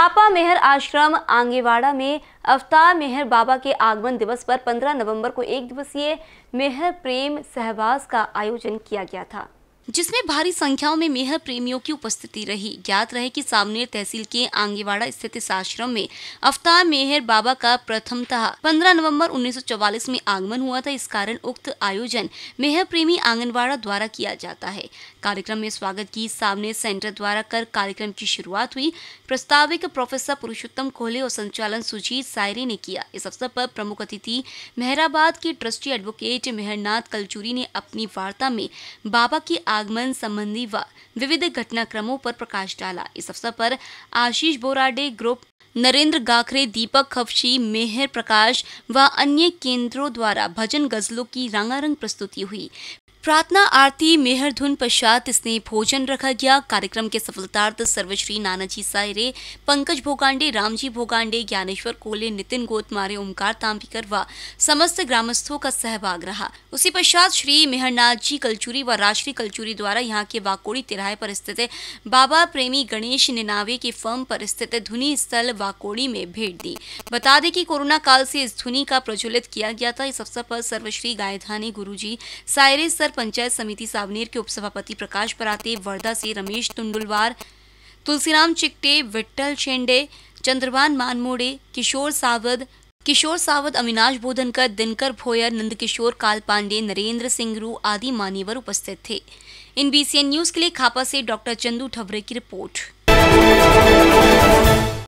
थापा मेहर आश्रम आंगेवाड़ा में अवतार मेहर बाबा के आगमन दिवस पर 15 नवंबर को एक दिवसीय मेहर प्रेम सहवास का आयोजन किया गया था जिसमें भारी संख्याओं में मेहर प्रेमियों की उपस्थिति रही ज्ञात रहे कि सामनेर तहसील के आंगेवाड़ा स्थित इस आश्रम में अवतार मेहर बाबा का प्रथमतः 15 नवंबर 1944 में आगमन हुआ था इस कारण उक्त आयोजन मेहर प्रेमी आंगनवाड़ा द्वारा किया जाता है कार्यक्रम में स्वागत की सामने सेंटर द्वारा कर कार्यक्रम की शुरुआत हुई प्रस्ताविक प्रोफेसर पुरुषोत्तम कोहले और संचालन सुजीत सायरे ने किया इस अवसर पर प्रमुख अतिथि मेहराबाद के ट्रस्टी एडवोकेट मेहरनाथ कलचूरी ने अपनी वार्ता में बाबा की आगमन संबंधी व विविध घटनाक्रमों पर प्रकाश डाला इस अवसर पर आशीष बोराडे ग्रुप नरेंद्र गाखरे दीपक खवशी मेहर प्रकाश व अन्य केंद्रों द्वारा भजन गजलों की रंगारंग प्रस्तुति हुई प्रार्थना आरती मेहर धुन पश्चात इसने भोजन रखा गया कार्यक्रम के सफलतार्थ सर्वश्री नानाजी सायरे पंकज भोगांडे रामजी भोगांडे ज्ञानेश्वर कोले नितिन गोतमारे ओमकार तांबिकर व समस्त ग्रामस्थों का सहभाग रहा उसी पश्चात श्री मेहरनाथ जी कलचूरी व राजश्री कलचूरी द्वारा यहाँ के वाकोड़ी तिराहे पर स्थित बाबा प्रेमी गणेश निनावे के फर्म पर स्थित धुनी स्थल वाकोड़ी में भेंट दी बता दें कि कोरोना काल से इस धुनी का प्रज्वलित किया गया था इस अवसर पर सर्वश्री गायधानी गुरु जी सायरे खैरघर पंचायत समिति सावनेर के उपसभापति प्रकाश पराते वर्धा से रमेश तुंडुलवार तुलसीराम चिकटे विट्ठल शेंडे चंद्रवान मानमोड़े किशोर सावद किशोर सावत अविनाश बोधनकर दिनकर भोयर नंदकिशोर काल पांडे नरेंद्र सिंगरू आदि मान्यवर उपस्थित थे इन बीसीएन न्यूज के लिए खापा से डॉक्टर चंदू ठबरे की रिपोर्ट